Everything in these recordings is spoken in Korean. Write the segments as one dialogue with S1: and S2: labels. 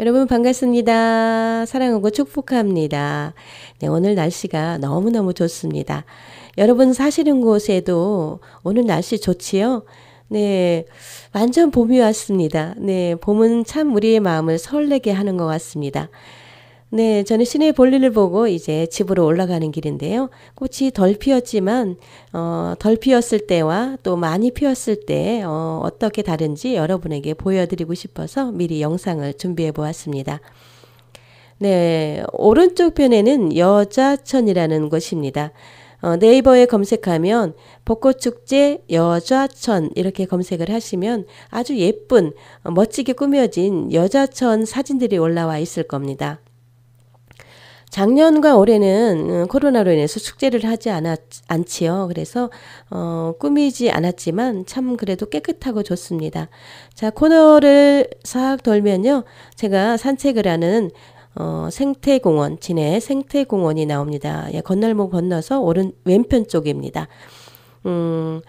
S1: 여러분 반갑습니다. 사랑하고 축복합니다. 네, 오늘 날씨가 너무너무 좋습니다. 여러분 사시는 곳에도 오늘 날씨 좋지요? 네, 완전 봄이 왔습니다. 네, 봄은 참 우리의 마음을 설레게 하는 것 같습니다. 네, 저는 시내 볼일을 보고 이제 집으로 올라가는 길인데요. 꽃이 덜 피었지만 어, 덜 피었을 때와 또 많이 피었을 때 어, 어떻게 다른지 여러분에게 보여드리고 싶어서 미리 영상을 준비해 보았습니다. 네, 오른쪽 편에는 여자천이라는 곳입니다. 어, 네이버에 검색하면 벚꽃축제 여자천 이렇게 검색을 하시면 아주 예쁜 어, 멋지게 꾸며진 여자천 사진들이 올라와 있을 겁니다. 작년과 올해는 어, 코로나로 인해서 축제를 하지 않았, 않지요. 그래서, 어, 꾸미지 않았지만 참 그래도 깨끗하고 좋습니다. 자, 코너를 싹 돌면요. 제가 산책을 하는 어, 생태공원, 진해 생태공원이 나옵니다. 예, 건널목 건너서 오른, 왼편 쪽입니다. 음,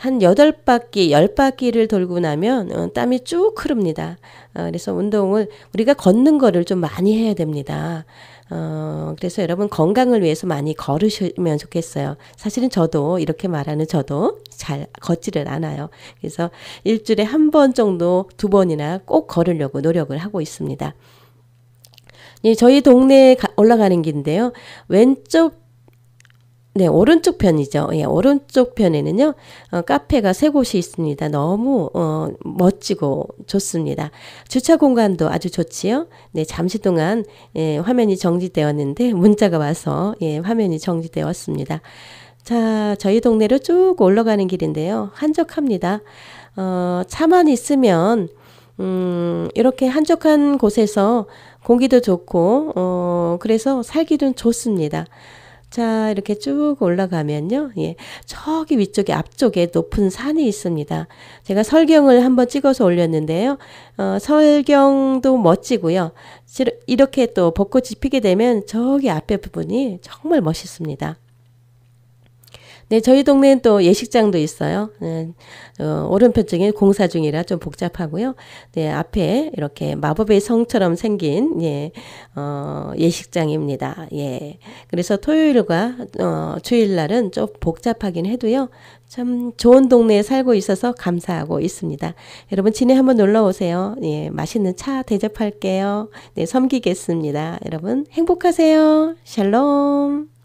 S1: 한 8바퀴, 10바퀴를 돌고 나면 어, 땀이 쭉 흐릅니다. 어, 그래서 운동을 우리가 걷는 거를 좀 많이 해야 됩니다. 어, 그래서 여러분 건강을 위해서 많이 걸으시면 좋겠어요. 사실은 저도 이렇게 말하는 저도 잘 걷지를 않아요. 그래서 일주일에 한 번 정도 두 번이나 꼭 걸으려고 노력을 하고 있습니다. 예, 저희 동네에 가, 올라가는 길인데요. 왼쪽 네, 오른쪽 편이죠. 예, 오른쪽 편에는요, 어, 카페가 세 곳이 있습니다. 너무, 어, 멋지고 좋습니다. 주차 공간도 아주 좋지요. 네, 잠시 동안, 예, 화면이 정지되었는데, 문자가 와서, 예, 화면이 정지되었습니다. 자, 저희 동네로 쭉 올라가는 길인데요. 한적합니다. 어, 차만 있으면, 음, 이렇게 한적한 곳에서 공기도 좋고, 어, 그래서 살기도 좋습니다. 자, 이렇게 쭉 올라가면요. 예, 저기 위쪽에 앞쪽에 높은 산이 있습니다. 제가 설경을 한번 찍어서 올렸는데요. 어, 설경도 멋지고요. 이렇게 또 벚꽃이 피게 되면 저기 앞에 부분이 정말 멋있습니다. 네, 저희 동네엔 또 예식장도 있어요. 네, 어, 오른편 쪽에 공사 중이라 좀 복잡하고요. 네, 앞에 이렇게 마법의 성처럼 생긴 예, 어, 예식장입니다. 예. 그래서 토요일과 어, 주일 날은 좀 복잡하긴 해도요. 참 좋은 동네에 살고 있어서 감사하고 있습니다. 여러분 진해 한번 놀러 오세요. 예, 맛있는 차 대접할게요. 네, 섬기겠습니다. 여러분 행복하세요. 샬롬.